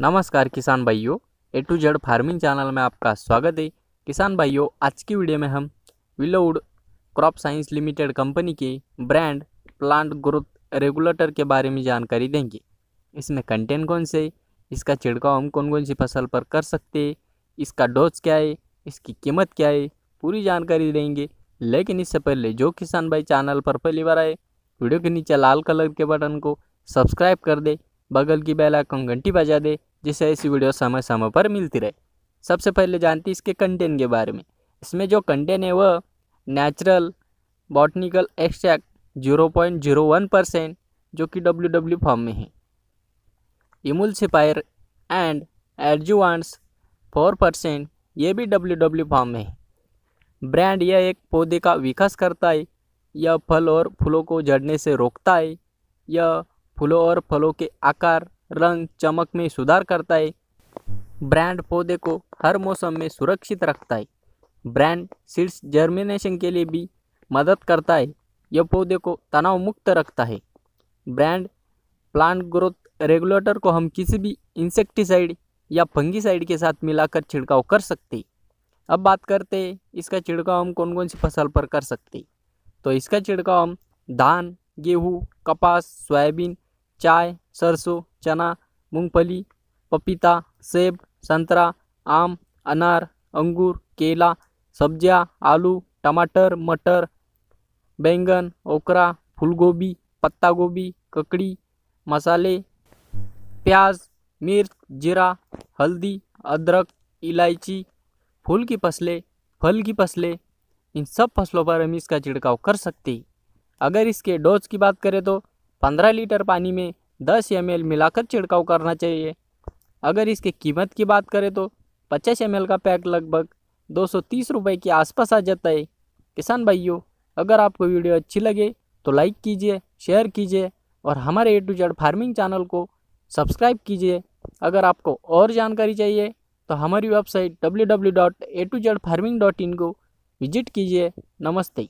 नमस्कार किसान भाइयों A to Z farming channel में आपका स्वागत है किसान भाइयों आज की वीडियो में हम विलोड क्रॉप साइंस लिमिटेड कंपनी के ब्रांड प्लांट ग्रोथ रेगुलेटर के बारे में जानकारी देंगे इसमें कंटेंट कौन से इसका छिड़काव हम कौन कौन सी फसल पर कर सकते हैं इसका डोज क्या है इसकी कीमत क्या है पूरी जानकारी देंगे लेकिन इससे पहले जो किसान भाई चैनल पर पहली बार आए वीडियो के नीचे लाल कलर के बटन को सब्सक्राइब कर दे बगल की बेल आइकन घंटी बजा दे जिससे ऐसी वीडियो समय समय पर मिलती रहे सबसे पहले जानते हैं इसके कंटेंट के बारे में इसमें जो कंटेंट है वह natural botanical extract zero point zero one percent जो कि डब्ल्यू डब्ल्यू फॉर्म में है सिपायर एंड एडजुआंस फोर परसेंट ये भी डब्ल्यू डब्ल्यू फॉर्म में है ब्रांड यह एक पौधे का विकास करता है यह फल और फूलों को जड़ने से रोकता है यह फूलों और फलों के आकार रंग चमक में सुधार करता है ब्रांड पौधे को हर मौसम में सुरक्षित रखता है ब्रांड सीड्स जर्मिनेशन के लिए भी मदद करता है यह पौधे को तनाव मुक्त रखता है ब्रांड प्लांट ग्रोथ रेगुलेटर को हम किसी भी इंसेक्टिसाइड या फंगीसाइड के साथ मिलाकर छिड़काव कर सकते अब बात करते हैं इसका छिड़काव हम कौन कौन सी फसल पर कर सकते तो इसका छिड़काव हम धान गेहूँ कपास सोयाबीन चाय सरसों चना मूंगफली पपीता सेब संतरा आम अनार अंगूर केला सब्जियां आलू टमाटर मटर बैंगन ओकरा फूलगोभी पत्ता गोभी ककड़ी मसाले प्याज मिर्च जीरा हल्दी अदरक इलायची फूल की फसलें फल की फसलें इन सब फसलों पर हम इसका छिड़काव कर सकते हैं अगर इसके डोज की बात करें तो पंद्रह लीटर पानी में दस एम मिलाकर छिड़काव करना चाहिए अगर इसके कीमत की बात करें तो पचास एम का पैक लगभग दो सौ तीस रुपये के आसपास आ जाता है किसान भाइयों अगर आपको वीडियो अच्छी लगे तो लाइक कीजिए शेयर कीजिए और हमारे A to Z farming channel को सब्सक्राइब कीजिए अगर आपको और जानकारी चाहिए तो हमारी website W W dot A to farming dot in को विजिट कीजिए नमस्ते